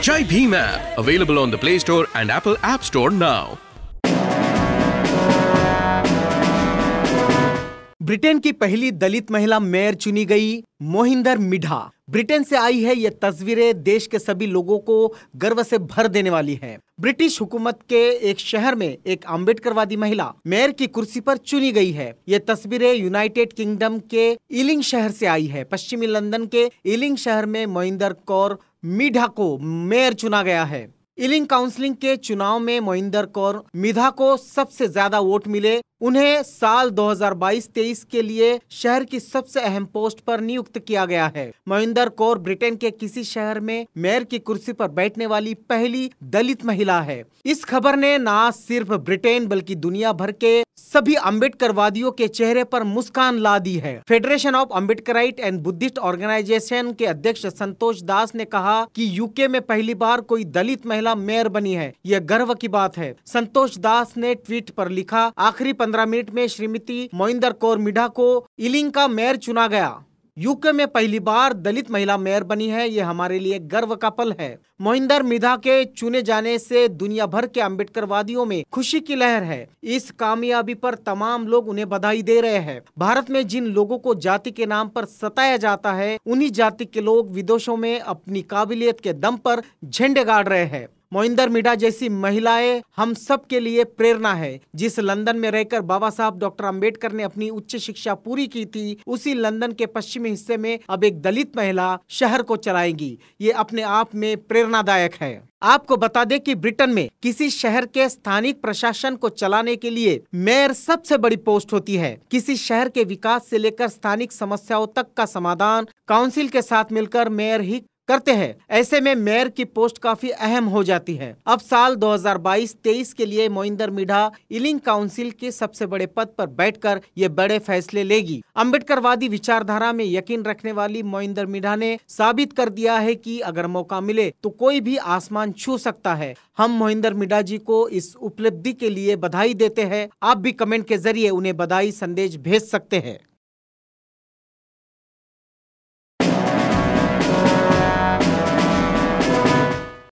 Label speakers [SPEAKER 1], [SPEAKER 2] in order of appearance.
[SPEAKER 1] Chai Bheem app available on the Play Store and Apple App Store now. Britain की पहली दलित महिला mayor चुनी गई मोहिंदर मिढा ब्रिटेन से आई है ये तस्वीरें देश के सभी लोगों को गर्व से भर देने वाली है ब्रिटिश हुकूमत के एक शहर में एक अम्बेडकरवादी महिला मेयर की कुर्सी पर चुनी गई है ये तस्वीरें यूनाइटेड किंगडम के इलिंग शहर से आई है पश्चिमी लंदन के इलिंग शहर में मोहिंदर कौर मिढा को मेयर चुना गया है इलिंग काउंसिलिंग के चुनाव में मोहिंदर कौर मिधा को सबसे ज्यादा वोट मिले उन्हें साल 2022-23 के लिए शहर की सबसे अहम पोस्ट पर नियुक्त किया गया है महेंद्र कौर ब्रिटेन के किसी शहर में मेयर की कुर्सी पर बैठने वाली पहली दलित महिला है इस खबर ने न सिर्फ ब्रिटेन बल्कि दुनिया भर के सभी अम्बेडकर वादियों के चेहरे पर मुस्कान ला दी है federation of Ambedkarite and Buddhist organisation के अध्यक्ष संतोष दास ने कहा कि यूके में पहली बार कोई दलित महिला मेयर बनी है यह गर्व की बात है संतोष दास ने ट्वीट पर लिखा आखिरी पंद्रह मिनट में श्रीमती मोइंदर कौर मिढा को इलिंग का मेयर चुना गया यूके में पहली बार दलित महिला मेयर बनी है ये हमारे लिए गर्व का पल है मोहिंदर मिधा के चुने जाने से दुनिया भर के अम्बेडकर वादियों में खुशी की लहर है इस कामयाबी पर तमाम लोग उन्हें बधाई दे रहे हैं भारत में जिन लोगों को जाति के नाम पर सताया जाता है उन्हीं जाति के लोग विदेशों में अपनी काबिलियत के दम पर झंडे गाड़ रहे हैं मोइंदर मिडा जैसी महिलाएं हम सब के लिए प्रेरणा है जिस लंदन में रहकर बाबा साहब डॉक्टर अम्बेडकर ने अपनी उच्च शिक्षा पूरी की थी उसी लंदन के पश्चिमी हिस्से में अब एक दलित महिला शहर को चलाएंगी ये अपने आप में प्रेरणादायक है आपको बता दें कि ब्रिटेन में किसी शहर के स्थानिक प्रशासन को चलाने के लिए मेयर सबसे बड़ी पोस्ट होती है किसी शहर के विकास से लेकर स्थानिक समस्याओं तक का समाधान काउंसिल के साथ मिलकर मेयर ही करते हैं ऐसे में मेयर की पोस्ट काफी अहम हो जाती है अब साल 2022-23 के लिए मोइंदर मिढा इलिंग काउंसिल के सबसे बड़े पद पर बैठकर ये बड़े फैसले लेगी अम्बेडकरवादी विचारधारा में यकीन रखने वाली मोइंदर मिढा ने साबित कर दिया है कि अगर मौका मिले तो कोई भी आसमान छू सकता है हम मोहिंदर मिडा जी को इस उपलब्धि के लिए बधाई देते हैं आप भी कमेंट के जरिए उन्हें बधाई संदेश भेज सकते हैं